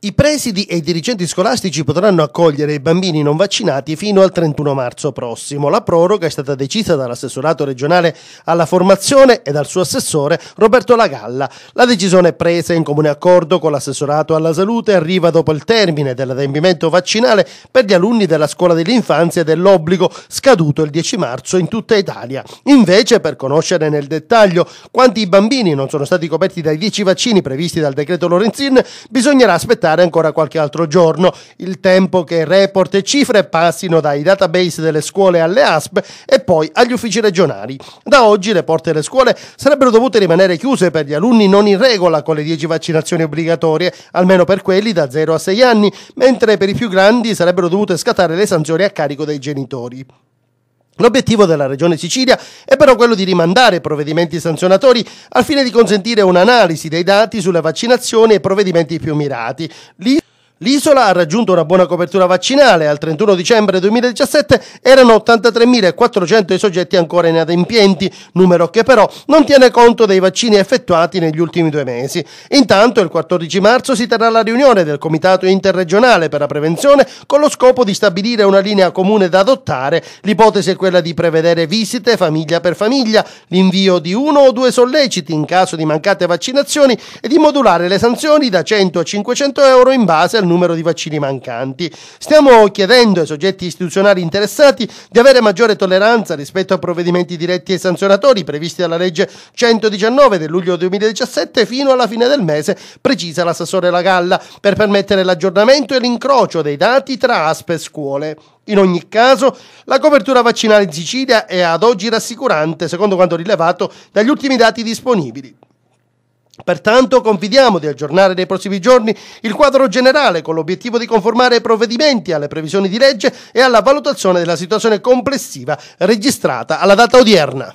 I presidi e i dirigenti scolastici potranno accogliere i bambini non vaccinati fino al 31 marzo prossimo. La proroga è stata decisa dall'assessorato regionale alla formazione e dal suo assessore Roberto Lagalla. La decisione presa in comune accordo con l'assessorato alla salute arriva dopo il termine dell'adempimento vaccinale per gli alunni della scuola dell'infanzia dell'obbligo scaduto il 10 marzo in tutta Italia. Invece, per conoscere nel dettaglio quanti bambini non sono stati coperti dai 10 vaccini previsti dal decreto Lorenzin, bisognerà aspettare aspettare ancora qualche altro giorno, il tempo che report e cifre passino dai database delle scuole alle ASP e poi agli uffici regionali. Da oggi le porte delle scuole sarebbero dovute rimanere chiuse per gli alunni non in regola con le 10 vaccinazioni obbligatorie, almeno per quelli da 0 a 6 anni, mentre per i più grandi sarebbero dovute scattare le sanzioni a carico dei genitori. L'obiettivo della Regione Sicilia è però quello di rimandare provvedimenti sanzionatori al fine di consentire un'analisi dei dati sulle vaccinazioni e provvedimenti più mirati. Lì L'isola ha raggiunto una buona copertura vaccinale, al 31 dicembre 2017 erano 83.400 i soggetti ancora inadempienti, numero che però non tiene conto dei vaccini effettuati negli ultimi due mesi. Intanto il 14 marzo si terrà la riunione del Comitato interregionale per la prevenzione con lo scopo di stabilire una linea comune da adottare. L'ipotesi è quella di prevedere visite famiglia per famiglia, l'invio di uno o due solleciti in caso di mancate vaccinazioni e di modulare le sanzioni da 100 a 500 euro in base al numero di vaccini mancanti. Stiamo chiedendo ai soggetti istituzionali interessati di avere maggiore tolleranza rispetto a provvedimenti diretti e sanzionatori previsti dalla legge 119 del luglio 2017 fino alla fine del mese, precisa l'assessore La Galla, per permettere l'aggiornamento e l'incrocio dei dati tra ASP e scuole. In ogni caso, la copertura vaccinale in Sicilia è ad oggi rassicurante, secondo quanto rilevato dagli ultimi dati disponibili. Pertanto confidiamo di aggiornare nei prossimi giorni il quadro generale con l'obiettivo di conformare i provvedimenti alle previsioni di legge e alla valutazione della situazione complessiva registrata alla data odierna.